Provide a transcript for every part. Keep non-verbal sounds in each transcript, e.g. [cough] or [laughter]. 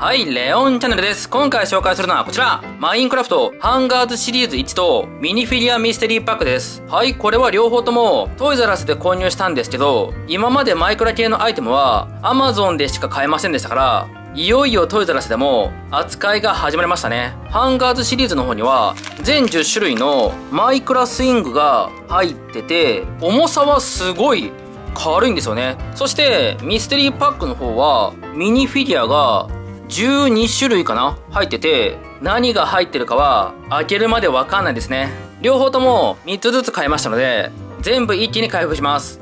はい、レオンチャンネルです。今回紹介するのはこちら、マインクラフトハンガーズシリーズ1とミニフィギュアミステリーパックです。はい、これは両方ともトイザラスで購入したんですけど、今までマイクラ系のアイテムは Amazon でしか買えませんでしたから、いよいよトイザラスでも扱いが始まりましたね。ハンガーズシリーズの方には全10種類のマイクラスイングが入ってて、重さはすごい軽いんですよね。そしてミステリーパックの方はミニフィギュアが12種類かな入ってて、何が入ってるかは開けるまでわかんないですね。両方とも3つずつ買いましたので、全部一気に開封します。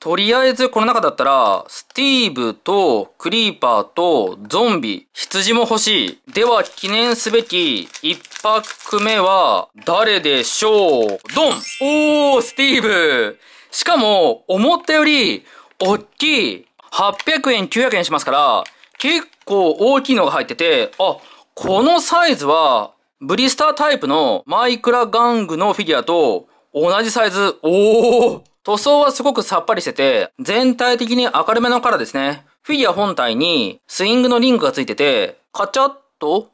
とりあえずこの中だったら、スティーブとクリーパーとゾンビ、羊も欲しい。では記念すべき1パック目は誰でしょうドンおー、スティーブしかも、思ったよりおっきい。800円、900円しますから、結構大きいのが入ってて、あ、このサイズは、ブリスタータイプのマイクラガングのフィギュアと同じサイズ。おー塗装はすごくさっぱりしてて、全体的に明るめのカラーですね。フィギュア本体にスイングのリングがついてて、カチャッと、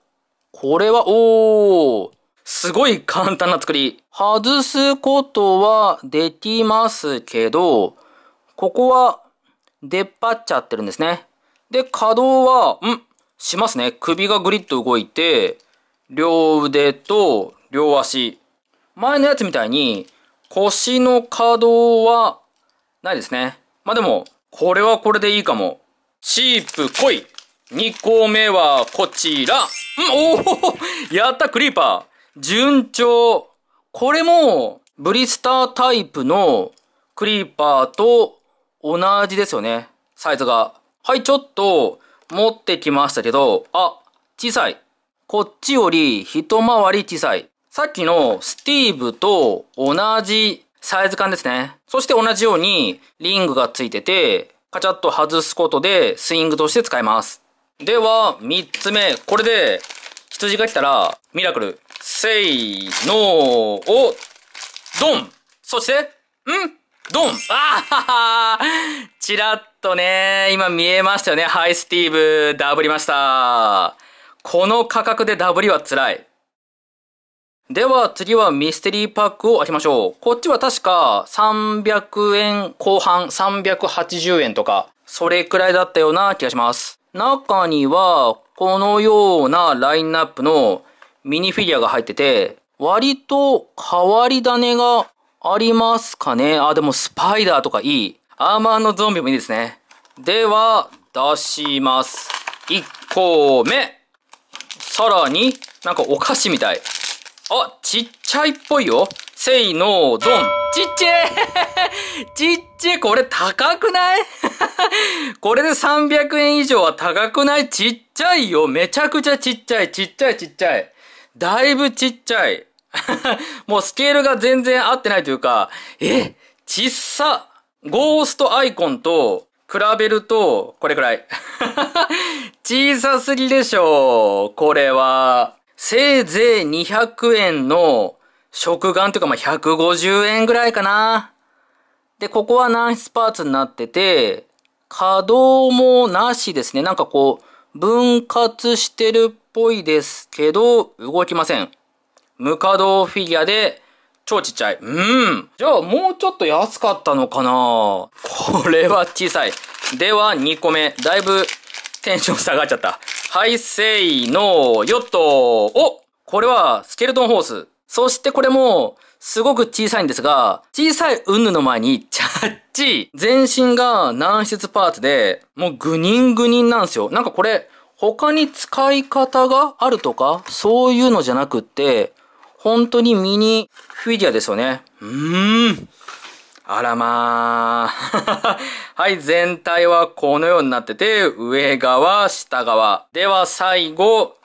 これは、おーすごい簡単な作り。外すことはできますけど、ここは出っ張っちゃってるんですね。で、可動は、んしますね。首がぐりっと動いて、両腕と両足。前のやつみたいに腰の可動はないですね。まあでも、これはこれでいいかも。チープ来い !2 個目はこちらんおおやったクリーパー順調これも、ブリスタータイプのクリーパーと同じですよね。サイズが。はい、ちょっと持ってきましたけど、あ、小さい。こっちより一回り小さい。さっきのスティーブと同じサイズ感ですね。そして同じようにリングがついてて、カチャッと外すことでスイングとして使えます。では、三つ目。これで羊が来たら、ミラクル。せーのーを、ドンそして、んドンあーちらっとね、今見えましたよね。はい、スティーブ、ダブりました。この価格でダブりは辛い。では次はミステリーパックを開けましょう。こっちは確か300円後半、380円とか、それくらいだったような気がします。中には、このようなラインナップのミニフィギュアが入ってて、割と変わり種がありますかねあ、でもスパイダーとかいい。アーマーのゾンビもいいですね。では、出します。1個目。さらに、なんかお菓子みたい。あ、ちっちゃいっぽいよ。せいのどん。ちっちゃい [laughs] ちっちゃいこれ高くない [laughs] これで300円以上は高くないちっちゃいよ。めちゃくちゃちっちゃい。ちっちゃいちっちゃい。だいぶちっちゃい。[laughs] もうスケールが全然合ってないというか、えちっさゴーストアイコンと比べると、これくらい。[laughs] 小さすぎでしょう。これは。せいぜい200円の食玩というかま150円ぐらいかな。で、ここは軟質パーツになってて、稼働もなしですね。なんかこう、分割してるっぽいですけど、動きません。ムカドフィギュアで、超ちっちゃい。うん。じゃあ、もうちょっと安かったのかなこれは小さい。では、2個目。だいぶ、テンション下がっちゃった。はい、せーの、よっと。おこれは、スケルトンホース。そしてこれも、すごく小さいんですが、小さいうんぬの前に、ちゃっち、全身が軟質パーツで、もうグニングニンなんですよ。なんかこれ、他に使い方があるとか、そういうのじゃなくって、本当にミニフィギュアですよね。うーん。あらまあ。[laughs] はい、全体はこのようになってて、上側、下側。では最後、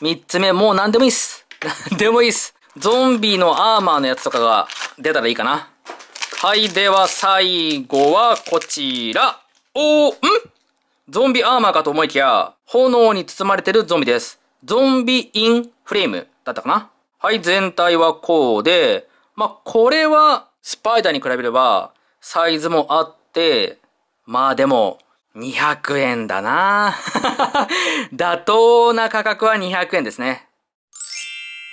三つ目、もう何でもいいっす。何 [laughs] でもいいっす。ゾンビのアーマーのやつとかが出たらいいかな。はい、では最後はこちら。おー、んゾンビアーマーかと思いきや、炎に包まれてるゾンビです。ゾンビインフレームだったかなはい、全体はこうで、まあ、これはスパイダーに比べればサイズもあって、まあでも200円だな [laughs] 妥当な価格は200円ですね。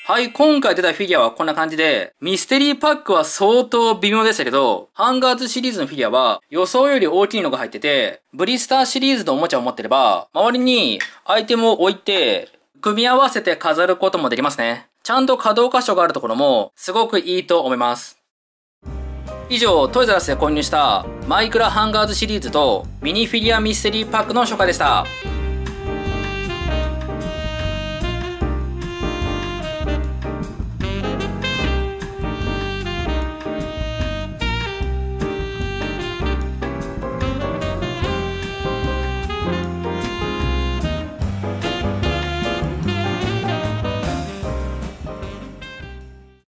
はい、今回出たフィギュアはこんな感じで、ミステリーパックは相当微妙でしたけど、ハンガーズシリーズのフィギュアは予想より大きいのが入ってて、ブリスターシリーズのおもちゃを持ってれば、周りにアイテムを置いて、組み合わせて飾ることもできますね。ちゃんと稼働箇所があるところも、すごくいいと思います。以上、トイザらスで購入したマイクラハンガーズシリーズとミニフィギュアミステリーパックの紹介でした。